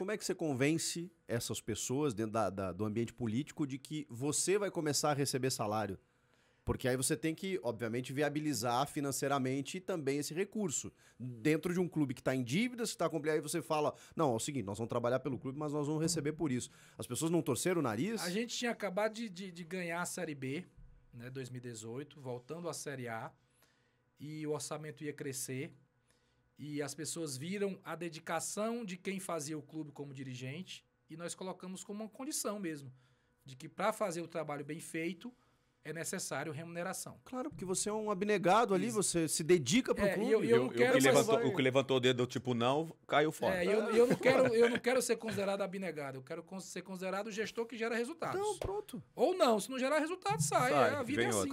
como é que você convence essas pessoas dentro da, da, do ambiente político de que você vai começar a receber salário? Porque aí você tem que, obviamente, viabilizar financeiramente também esse recurso. Dentro de um clube que está em dívidas, está complicado, aí você fala: não, é o seguinte, nós vamos trabalhar pelo clube, mas nós vamos receber por isso. As pessoas não torceram o nariz? A gente tinha acabado de, de, de ganhar a Série B, né, 2018, voltando à Série A, e o orçamento ia crescer. E as pessoas viram a dedicação de quem fazia o clube como dirigente e nós colocamos como uma condição mesmo de que para fazer o trabalho bem feito é necessário remuneração. Claro, porque você é um abnegado ali, Isso. você se dedica para o é, clube. Eu, eu, que levantou, vai... O que levantou o dedo, tipo, não, caiu fora. É, eu, não quero, eu não quero ser considerado abnegado, eu quero ser considerado o gestor que gera resultados. Então, pronto. Ou não, se não gerar resultado, sai. sai é, a vida é assim.